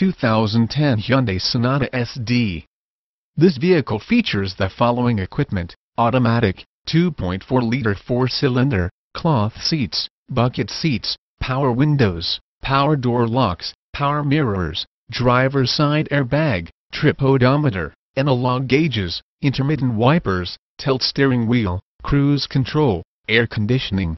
2010 Hyundai Sonata SD. This vehicle features the following equipment, automatic, 2.4-liter four-cylinder, cloth seats, bucket seats, power windows, power door locks, power mirrors, driver's side airbag, trip odometer, analog gauges, intermittent wipers, tilt steering wheel, cruise control, air conditioning,